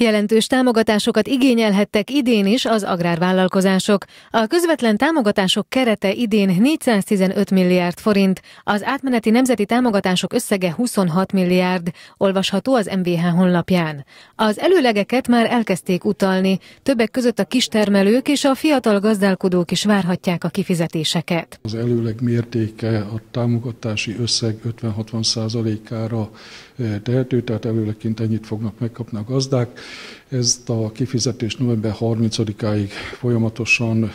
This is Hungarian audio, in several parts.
Jelentős támogatásokat igényelhettek idén is az agrárvállalkozások. A közvetlen támogatások kerete idén 415 milliárd forint, az átmeneti nemzeti támogatások összege 26 milliárd, olvasható az MVH honlapján. Az előlegeket már elkezdték utalni, többek között a kistermelők és a fiatal gazdálkodók is várhatják a kifizetéseket. Az előleg mértéke a támogatási összeg 50-60 százalékára eh, tehető, tehát előlegként ennyit fognak megkapni a gazdák. Ezt a kifizetést november 30-áig folyamatosan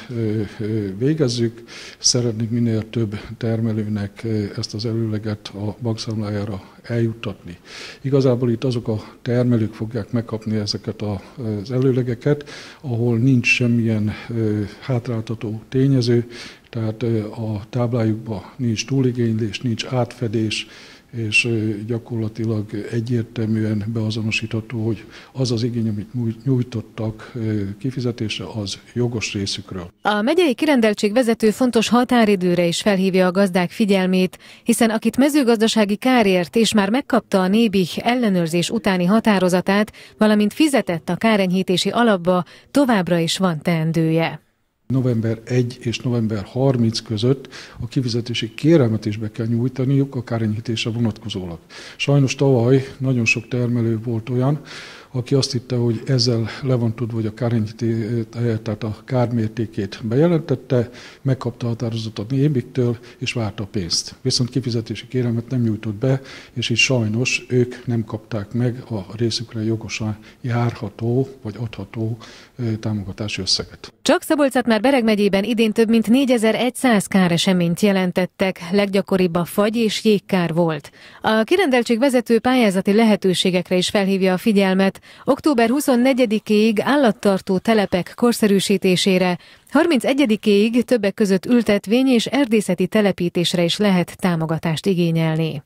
végezzük. Szeretnénk minél több termelőnek ezt az előleget a bankszámlájára eljuttatni. Igazából itt azok a termelők fogják megkapni ezeket az előlegeket, ahol nincs semmilyen hátráltató tényező, tehát a táblájukban nincs túligénylés, nincs átfedés, és gyakorlatilag egyértelműen beazonosítható, hogy az az igény, amit nyújtottak kifizetése, az jogos részükről. A megyei kirendeltség vezető fontos határidőre is felhívja a gazdák figyelmét, hiszen akit mezőgazdasági kárért és már megkapta a nébih ellenőrzés utáni határozatát, valamint fizetett a kárenyhítési alapba, továbbra is van teendője november 1 és november 30 között a kifizetési kérelmet is be kell nyújtaniuk a kárenyhítésre vonatkozólag. Sajnos tavaly nagyon sok termelő volt olyan, aki azt hitte, hogy ezzel le van tudva, hogy a kárhelyzeti, eh, tehát a kármértékét bejelentette, megkapta a határozatot nébiktől, és várta a pénzt. Viszont kifizetési kéremet nem nyújtott be, és így sajnos ők nem kapták meg a részükre jogosan járható vagy adható eh, támogatási összeget. Csak Szabolcát már Bereg megyében idén több mint 4100 kár eseményt jelentettek, leggyakoribb a fagy és jégkár volt. A kirendeltség vezető pályázati lehetőségekre is felhívja a figyelmet, Október 24-ig állattartó telepek korszerűsítésére, 31-ig többek között ültetvény és erdészeti telepítésre is lehet támogatást igényelni.